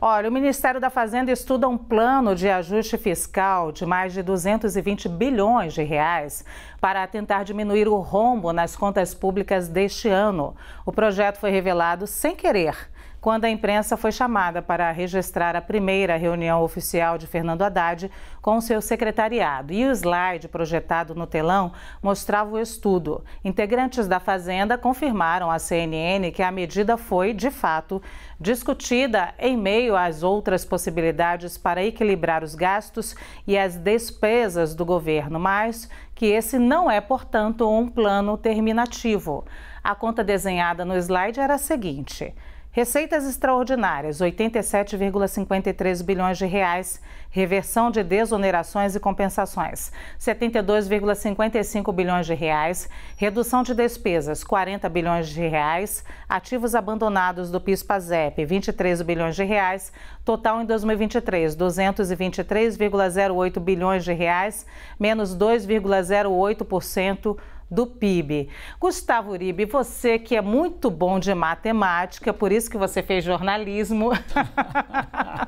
Olha, o Ministério da Fazenda estuda um plano de ajuste fiscal de mais de 220 bilhões de reais para tentar diminuir o rombo nas contas públicas deste ano. O projeto foi revelado sem querer quando a imprensa foi chamada para registrar a primeira reunião oficial de Fernando Haddad com seu secretariado. E o slide projetado no telão mostrava o estudo. Integrantes da Fazenda confirmaram à CNN que a medida foi, de fato, discutida em meio às outras possibilidades para equilibrar os gastos e as despesas do governo, mas que esse não é, portanto, um plano terminativo. A conta desenhada no slide era a seguinte: Receitas extraordinárias, 87,53 bilhões de reais, reversão de desonerações e compensações, 72,55 bilhões de reais, redução de despesas, 40 bilhões de reais, ativos abandonados do PIS/PASEP, 23 bilhões de reais, total em 2023, 223,08 bilhões de reais, menos 2,08% do PIB. Gustavo Uribe, você que é muito bom de matemática, por isso que você fez jornalismo.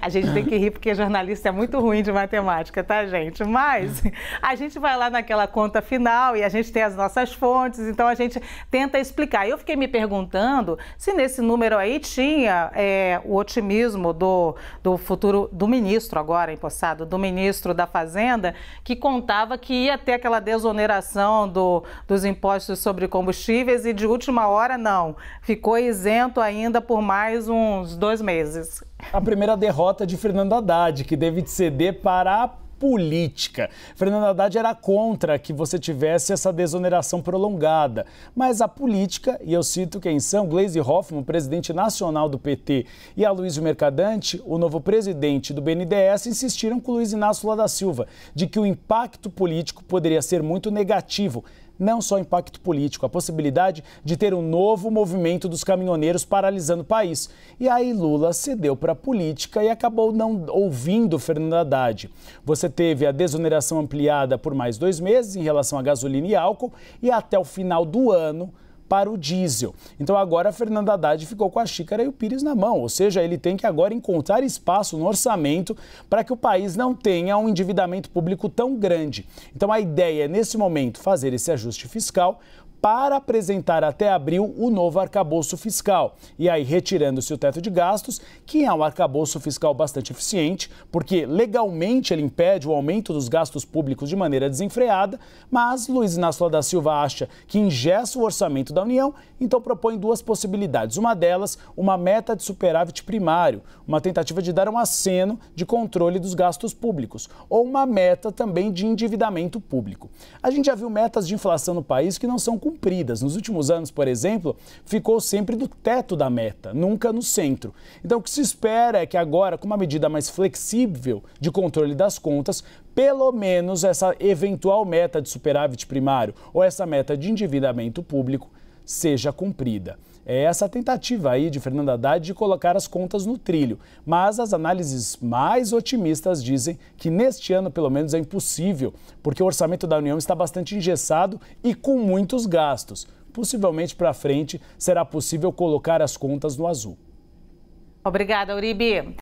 A gente tem que rir porque jornalista é muito ruim de matemática, tá, gente? Mas a gente vai lá naquela conta final e a gente tem as nossas fontes, então a gente tenta explicar. Eu fiquei me perguntando se nesse número aí tinha é, o otimismo do, do futuro do ministro agora empossado, do ministro da Fazenda, que contava que ia ter aquela desoneração do, dos impostos sobre combustíveis e de última hora não, ficou isento ainda por mais uns dois meses a primeira derrota de Fernando Haddad, que deve ceder para a política. Fernando Haddad era contra que você tivesse essa desoneração prolongada, mas a política, e eu cito quem são, Gleisi Hoffmann, presidente nacional do PT, e Aloysio Mercadante, o novo presidente do BNDES, insistiram com Luiz Inácio Lula da Silva de que o impacto político poderia ser muito negativo não só impacto político, a possibilidade de ter um novo movimento dos caminhoneiros paralisando o país. E aí Lula cedeu para a política e acabou não ouvindo Fernando Haddad. Você teve a desoneração ampliada por mais dois meses em relação a gasolina e álcool e até o final do ano para o diesel. Então agora Fernando Haddad ficou com a xícara e o Pires na mão, ou seja, ele tem que agora encontrar espaço no orçamento para que o país não tenha um endividamento público tão grande. Então a ideia é, nesse momento, fazer esse ajuste fiscal para apresentar até abril o novo arcabouço fiscal. E aí, retirando-se o teto de gastos, que é um arcabouço fiscal bastante eficiente, porque legalmente ele impede o aumento dos gastos públicos de maneira desenfreada, mas Luiz Inácio da Silva acha que ingessa o orçamento da União, então propõe duas possibilidades. Uma delas, uma meta de superávit primário, uma tentativa de dar um aceno de controle dos gastos públicos, ou uma meta também de endividamento público. A gente já viu metas de inflação no país que não são cumpridas cumpridas. Nos últimos anos, por exemplo, ficou sempre do teto da meta, nunca no centro. Então, o que se espera é que agora, com uma medida mais flexível de controle das contas, pelo menos essa eventual meta de superávit primário ou essa meta de endividamento público seja cumprida. É essa tentativa aí de Fernando Haddad de colocar as contas no trilho, mas as análises mais otimistas dizem que neste ano pelo menos é impossível, porque o orçamento da União está bastante engessado e com muitos gastos. Possivelmente para frente será possível colocar as contas no azul. Obrigada, Uribe.